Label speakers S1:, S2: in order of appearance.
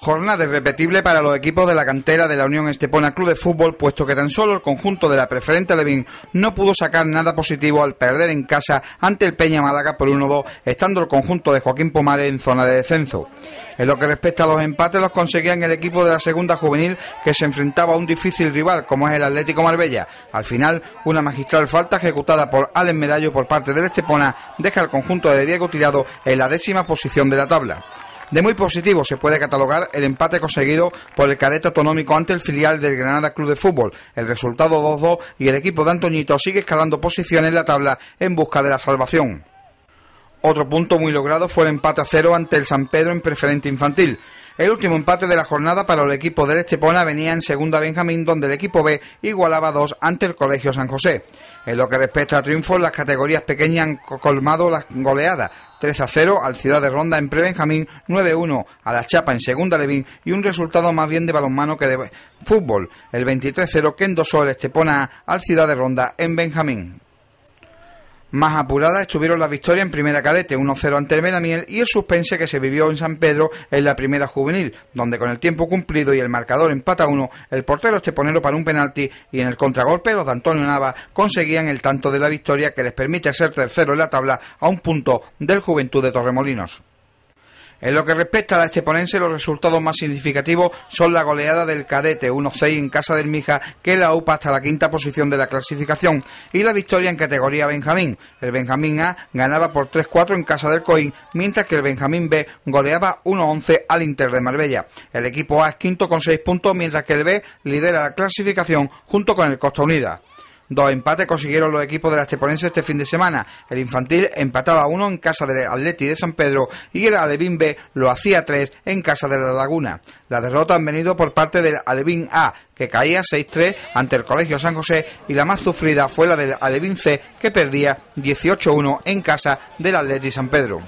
S1: Jornada irrepetible para los equipos de la cantera de la Unión Estepona Club de Fútbol, puesto que tan solo el conjunto de la preferente Levin no pudo sacar nada positivo al perder en casa ante el Peña Málaga por 1-2, estando el conjunto de Joaquín Pomares en zona de descenso. En lo que respecta a los empates, los conseguían el equipo de la segunda juvenil que se enfrentaba a un difícil rival como es el Atlético Marbella. Al final, una magistral falta ejecutada por Alex Medallo por parte del Estepona deja al conjunto de Diego tirado en la décima posición de la tabla. De muy positivo se puede catalogar el empate conseguido por el cadete autonómico ante el filial del Granada Club de Fútbol, el resultado 2-2 y el equipo de Antoñito sigue escalando posiciones en la tabla en busca de la salvación. Otro punto muy logrado fue el empate a cero ante el San Pedro en preferente infantil. El último empate de la jornada para el equipo del Estepona venía en segunda Benjamín, donde el equipo B igualaba dos ante el Colegio San José. En lo que respecta a triunfos, las categorías pequeñas han colmado las goleadas. 3 a 0 al Ciudad de Ronda en Prebenjamín, 9 1 a la Chapa en Segunda Levín y un resultado más bien de balonmano que de fútbol, el 23 0 que en dos horas te pone al Ciudad de Ronda en Benjamín. Más apuradas estuvieron las victorias en primera cadete, 1-0 ante el Melamiel, y el suspense que se vivió en San Pedro en la primera juvenil, donde con el tiempo cumplido y el marcador empata 1, el portero esteponero para un penalti y en el contragolpe los de Antonio Nava conseguían el tanto de la victoria que les permite ser tercero en la tabla a un punto del Juventud de Torremolinos. En lo que respecta a la esteponense los resultados más significativos son la goleada del cadete 1-6 en casa del Mija, que la UPA hasta la quinta posición de la clasificación, y la victoria en categoría Benjamín. El Benjamín A ganaba por 3-4 en casa del Coín, mientras que el Benjamín B goleaba 1-11 al Inter de Marbella. El equipo A es quinto con 6 puntos, mientras que el B lidera la clasificación junto con el Costa Unida. Dos empates consiguieron los equipos de las Esteponense este fin de semana. El Infantil empataba uno en casa del Atleti de San Pedro y el Alevín B lo hacía tres en casa de la Laguna. La derrota han venido por parte del Alevín A, que caía 6-3 ante el Colegio San José y la más sufrida fue la del Alevín C, que perdía 18-1 en casa del Atleti San Pedro.